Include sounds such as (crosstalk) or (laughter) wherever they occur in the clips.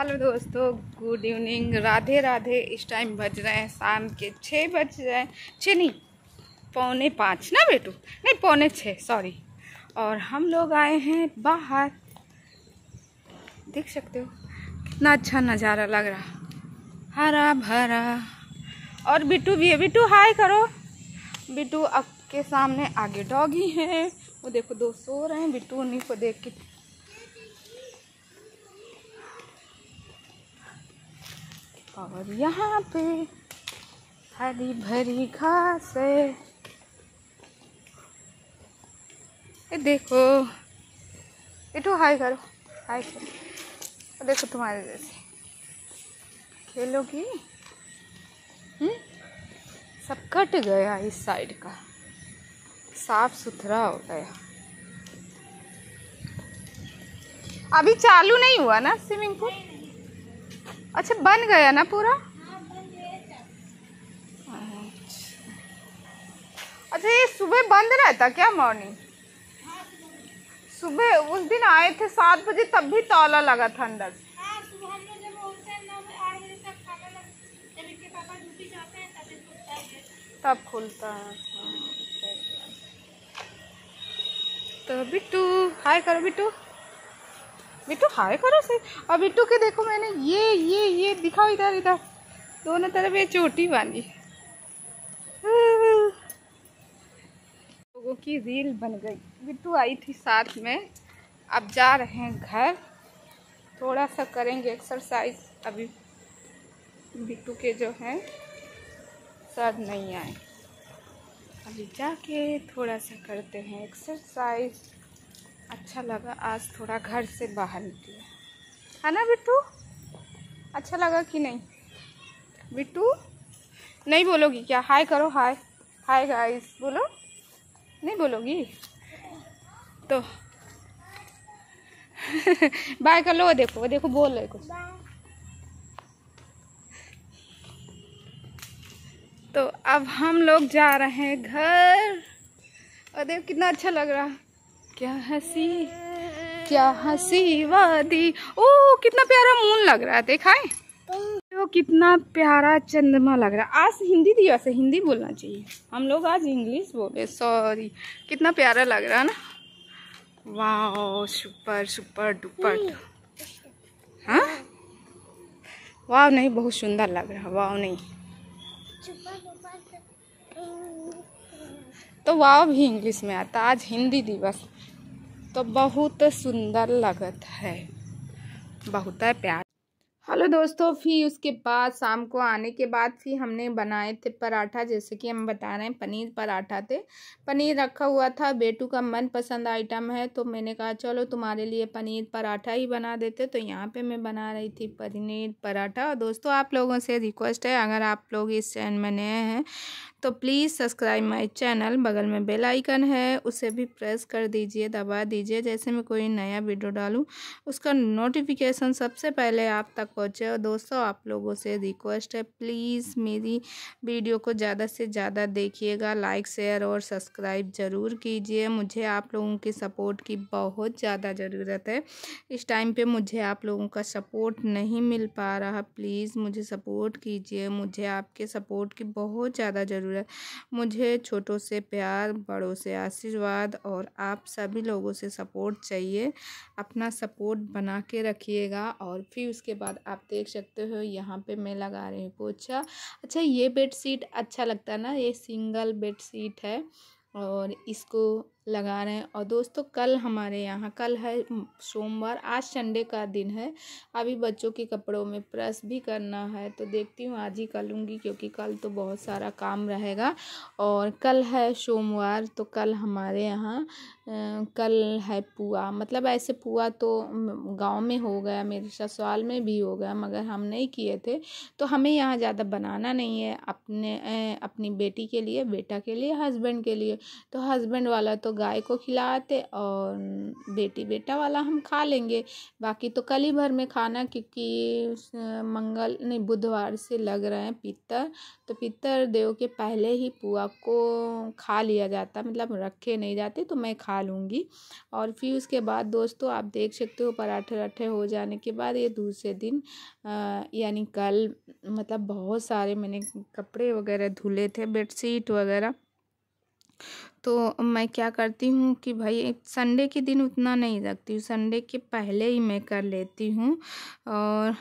Hello दोस्तों good evening Radhe Radhe इस time बज रहे हैं शाम के छः बज रहे हैं छः नहीं पौने पाँच ना बेटू नहीं पौने छः सॉरी और हम लोग आए हैं बाहर देख सकते हो कितना अच्छा नज़ारा लग रहा हरा भरा और बिटू भी है बिटू हाय करो बिटू अब के सामने आगे डॉगी हैं वो देखो दो सो रहे हैं बिटू उन्हीं को देख के और यहाँ पे हरी भरी घास है ये देखो इटू तो हाय करो हाय करो देखो तुम्हारे जैसे खेलोगी हम्म? सब कट गया इस साइड का साफ सुथरा हो गया अभी चालू नहीं हुआ ना स्विमिंग पूल अच्छा बन गया ना पूरा अच्छा ये सुबह बंद रहता क्या मॉर्निंग सुबह उस दिन आए थे सात बजे तब भी ताला लगा था अंदर हाँ, तब खुलता है तो बिट्टू हाय करो बिट्टू बिट्टू हाय करो से अब बिट्टू के देखो मैंने ये ये ये दिखाओ इधर इधर दोनों तरफ ये चोटी बांधी लोगों की रील बन गई बिट्टू आई थी साथ में अब जा रहे हैं घर थोड़ा सा करेंगे एक्सरसाइज अभी बिट्टू के जो हैं सर नहीं आए अभी जाके थोड़ा सा करते हैं एक्सरसाइज अच्छा लगा आज थोड़ा घर से बाहर निकले है ना बिट्टू अच्छा लगा कि नहीं बिट्टू नहीं बोलोगी क्या हाय करो हाय हाय गाइस बोलो नहीं बोलोगी तो बाय (laughs) कर लो वो देखो वो देखो बोल रहे कुछ तो अब हम लोग जा रहे हैं घर और देखो कितना अच्छा लग रहा क्या हंसी क्या हसी वादी ओ कितना प्यारा मून लग रहा है देखा है तो कितना प्यारा चंद्रमा लग रहा है आज हिंदी दी वैसे हिंदी बोलना चाहिए हम लोग आज इंग्लिश बोले सॉरी कितना प्यारा लग रहा है ना वाह सुपर सुपर डुपर हाँ वाह नहीं बहुत सुंदर लग रहा वाह नहीं तो वाव भी इंग्लिश में आता आज हिंदी दिवस तो बहुत सुंदर लगत है बहुत है प्यार हेलो दोस्तों फिर उसके बाद शाम को आने के बाद फिर हमने बनाए थे पराठा जैसे कि हम बता रहे हैं पनीर पराठा थे पनीर रखा हुआ था बेटू का मनपसंद आइटम है तो मैंने कहा चलो तुम्हारे लिए पनीर पराठा ही बना देते तो यहाँ पे मैं बना रही थी पनीर पराठा और दोस्तों आप लोगों से रिक्वेस्ट है अगर आप लोग इस चैनल में नए हैं तो प्लीज़ सब्सक्राइब माय चैनल बगल में बेल आइकन है उसे भी प्रेस कर दीजिए दबा दीजिए जैसे मैं कोई नया वीडियो डालूँ उसका नोटिफिकेशन सबसे पहले आप तक पहुँचे और दोस्तों आप लोगों से रिक्वेस्ट है प्लीज़ मेरी वीडियो को ज़्यादा से ज़्यादा देखिएगा लाइक शेयर और सब्सक्राइब ज़रूर कीजिए मुझे आप लोगों की सपोर्ट की बहुत ज़्यादा ज़रूरत है इस टाइम पर मुझे आप लोगों का सपोर्ट नहीं मिल पा रहा प्लीज़ मुझे सपोर्ट कीजिए मुझे आपके सपोर्ट की बहुत ज़्यादा ज़रूरत ज़रूरत मुझे छोटों से प्यार बड़ों से आशीर्वाद और आप सभी लोगों से सपोर्ट चाहिए अपना सपोर्ट बना के रखिएगा और फिर उसके बाद आप देख सकते हो यहाँ पे मैं लगा रही हूँ पोछा अच्छा ये बेड अच्छा लगता है ना ये सिंगल बेड है और इसको लगा रहे हैं और दोस्तों कल हमारे यहाँ कल है सोमवार आज संडे का दिन है अभी बच्चों के कपड़ों में प्रेस भी करना है तो देखती हूँ आज ही कर लूँगी क्योंकि कल तो बहुत सारा काम रहेगा और कल है सोमवार तो कल हमारे यहाँ कल है पुआ मतलब ऐसे पुआ तो गांव में हो गया मेरे ससुराल में भी हो गया मगर हम नहीं किए थे तो हमें यहाँ ज़्यादा बनाना नहीं है अपने अपनी बेटी के लिए बेटा के लिए हस्बैंड के लिए तो हस्बैंड वाला तो गाय को खिलाते और बेटी बेटा वाला हम खा लेंगे बाकी तो कल ही भर में खाना क्योंकि मंगल नहीं बुधवार से लग रहे हैं पितर तो पितर देव के पहले ही पुआ को खा लिया जाता मतलब रखे नहीं जाते तो मैं खा लूँगी और फिर उसके बाद दोस्तों आप देख सकते हो पराठे राठे हो जाने के बाद ये दूसरे दिन यानी कल मतलब बहुत सारे मैंने कपड़े वगैरह धुले थे बेडशीट वगैरह तो मैं क्या करती हूँ कि भाई संडे के दिन उतना नहीं रखती हूँ संडे के पहले ही मैं कर लेती हूँ और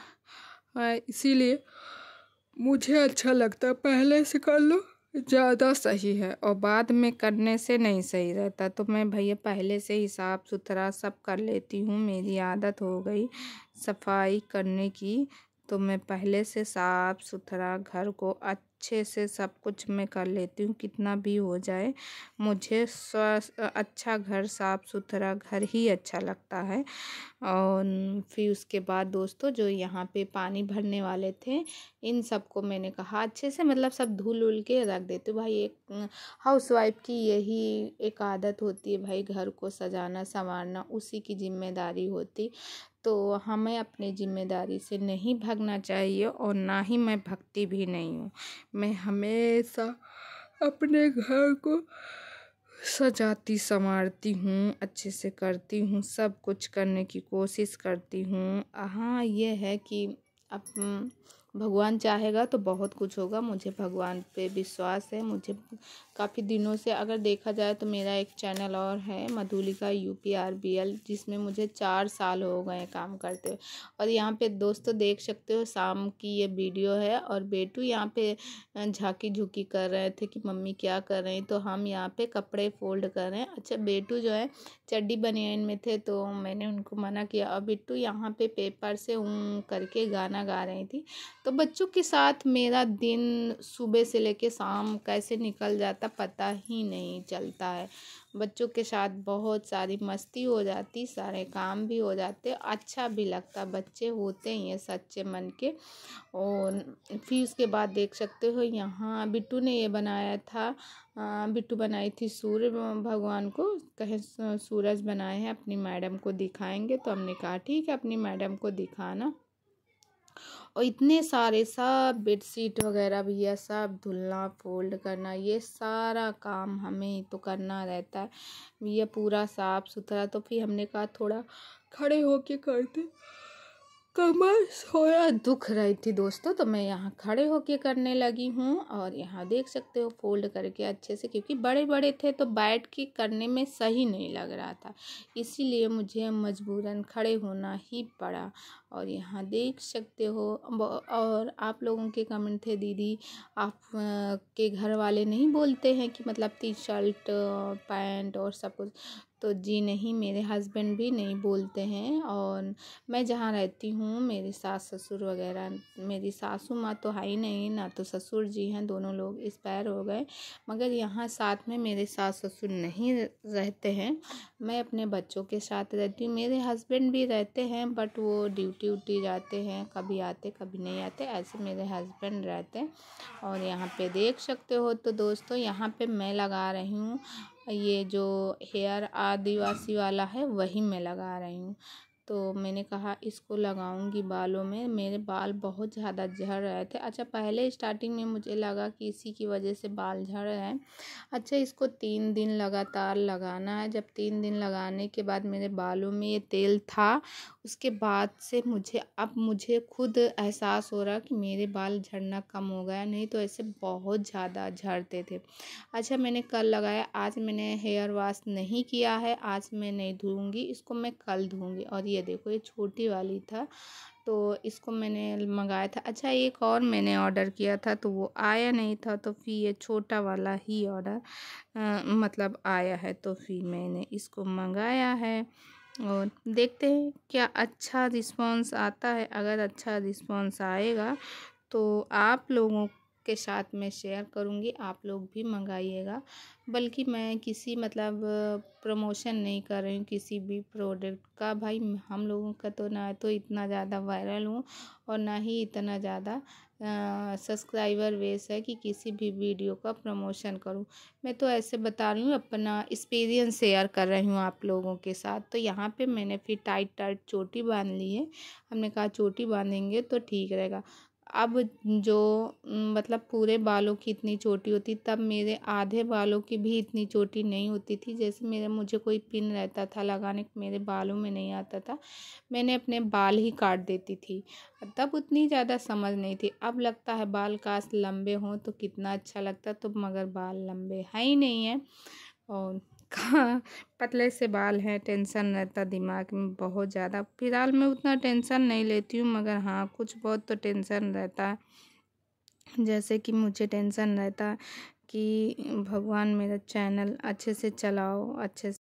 इसीलिए मुझे अच्छा लगता है पहले से कर लो ज़्यादा सही है और बाद में करने से नहीं सही रहता तो मैं भैया पहले से ही साफ़ सुथरा सब कर लेती हूँ मेरी आदत हो गई सफाई करने की तो मैं पहले से साफ़ सुथरा घर को अच्छे से सब कुछ मैं कर लेती हूँ कितना भी हो जाए मुझे अच्छा घर साफ़ सुथरा घर ही अच्छा लगता है और फिर उसके बाद दोस्तों जो यहाँ पे पानी भरने वाले थे इन सब को मैंने कहा अच्छे से मतलब सब धुल उल के रख देती हूँ भाई एक हाउस वाइफ की यही एक आदत होती है भाई घर को सजाना संवारना उसी की जिम्मेदारी होती तो हमें अपनी ज़िम्मेदारी से नहीं भागना चाहिए और ना ही मैं भक्ति भी नहीं हूँ मैं हमेशा अपने घर को सजाती संवारती हूँ अच्छे से करती हूँ सब कुछ करने की कोशिश करती हूँ हाँ यह है कि अब भगवान चाहेगा तो बहुत कुछ होगा मुझे भगवान पे विश्वास है मुझे काफ़ी दिनों से अगर देखा जाए तो मेरा एक चैनल और है Madhulika U P R B L जिसमें मुझे चार साल हो गए काम करते हुए और यहाँ पे दोस्तों देख सकते हो शाम की ये वीडियो है और बेटू यहाँ पे झाकी झुकी कर रहे थे कि मम्मी क्या कर रही तो हम यहाँ पे कपड़े फोल्ड कर रहे हैं अच्छा बेटू जो है चड्डी बनियान में थे तो मैंने उनको मना किया और बिट्टू यहाँ पे पेपर से ऊँ करके गाना गा रही थी तो बच्चों के साथ मेरा दिन सुबह से लेके शाम कैसे निकल जाता पता ही नहीं चलता है बच्चों के साथ बहुत सारी मस्ती हो जाती सारे काम भी हो जाते अच्छा भी लगता बच्चे होते हैं सच्चे मन के और फिर उसके बाद देख सकते हो यहाँ बिट्टू ने ये बनाया था बिट्टू बनाई थी सूर्य भगवान को कहे सूरज बनाए हैं अपनी मैडम को दिखाएंगे तो हमने कहा ठीक है अपनी मैडम को दिखाना और इतने सारे सब बेड शीट वगैरह भी है सब धुलना फोल्ड करना ये सारा काम हमें तो करना रहता है ये पूरा साफ़ सुथरा तो फिर हमने कहा थोड़ा खड़े होके करते कमर थोड़ा दुख रही थी दोस्तों तो मैं यहाँ खड़े होके करने लगी हूँ और यहाँ देख सकते हो फोल्ड करके अच्छे से क्योंकि बड़े बड़े थे तो बैठ के करने में सही नहीं लग रहा था इसीलिए मुझे मजबूरन खड़े होना ही पड़ा और यहाँ देख सकते हो और आप लोगों के कमेंट थे दीदी आप के घर वाले नहीं बोलते हैं कि मतलब टी शर्ट पैंट और सब कुछ तो जी नहीं मेरे हस्बैंड भी नहीं बोलते हैं और मैं जहाँ रहती हूँ मेरे सास ससुर वगैरह मेरी सासू माँ तो है ही नहीं ना तो ससुर जी हैं दोनों लोग एक्सपायर हो गए मगर यहाँ साथ में मेरे सास ससुर नहीं रहते हैं मैं अपने बच्चों के साथ रहती हूँ मेरे हस्बैंड भी रहते हैं बट वो ड्यूटी उटी जाते हैं कभी आते कभी नहीं आते ऐसे मेरे हस्बैंड रहते और यहाँ पर देख सकते हो तो दोस्तों यहाँ पर मैं लगा रही हूँ ये जो हेयर आदिवासी वाला है वही मैं लगा रही हूँ तो मैंने कहा इसको लगाऊंगी बालों में मेरे बाल बहुत ज़्यादा झड़ रहे थे अच्छा पहले स्टार्टिंग में मुझे लगा कि इसी की वजह से बाल झड़ रहे हैं अच्छा इसको तीन दिन लगातार लगाना है जब तीन दिन लगाने के बाद मेरे बालों में ये तेल था उसके बाद से मुझे अब मुझे खुद एहसास हो रहा कि मेरे बाल झड़ना कम हो गया नहीं तो ऐसे बहुत ज़्यादा झड़ते थे अच्छा मैंने कल लगाया आज मैंने हेयर वाश नहीं किया है आज मैं नहीं धोऊँगी इसको मैं कल धोऊँगी और ये ये देखो ये छोटी वाली था तो इसको मैंने मंगाया था अच्छा एक और मैंने ऑर्डर किया था तो वो आया नहीं था तो फिर ये छोटा वाला ही ऑर्डर मतलब आया है तो फिर मैंने इसको मंगाया है और देखते हैं क्या अच्छा रिस्पांस आता है अगर अच्छा रिस्पांस आएगा तो आप लोगों के साथ मैं शेयर करूँगी आप लोग भी मंगाइएगा बल्कि मैं किसी मतलब प्रमोशन नहीं कर रही हूँ किसी भी प्रोडक्ट का भाई हम लोगों का तो ना तो इतना ज़्यादा वायरल हूँ और ना ही इतना ज़्यादा सब्सक्राइबर बेस है कि किसी भी वीडियो का प्रमोशन करूं मैं तो ऐसे बता रही हूँ अपना एक्सपीरियंस शेयर कर रही हूँ आप लोगों के साथ तो यहाँ पे मैंने फिर टाइट टाइट चोटी बांध ली है हमने कहा चोटी बांधेंगे तो ठीक रहेगा अब जो मतलब पूरे बालों की इतनी चोटी होती तब मेरे आधे बालों की भी इतनी चोटी नहीं होती थी जैसे मेरे मुझे कोई पिन रहता था लगाने मेरे बालों में नहीं आता था मैंने अपने बाल ही काट देती थी तब उतनी ज़्यादा समझ नहीं थी अब लगता है बाल काश लंबे हों तो कितना अच्छा लगता तो मगर बाल लंबे हैं ही नहीं है और पतले से बाल हैं टेंसन रहता दिमाग में बहुत ज़्यादा फिलहाल मैं उतना टेंसन नहीं लेती हूँ मगर हाँ कुछ बहुत तो टेंसन रहता है जैसे कि मुझे टेंसन रहता कि भगवान मेरा चैनल अच्छे से चलाओ अच्छे से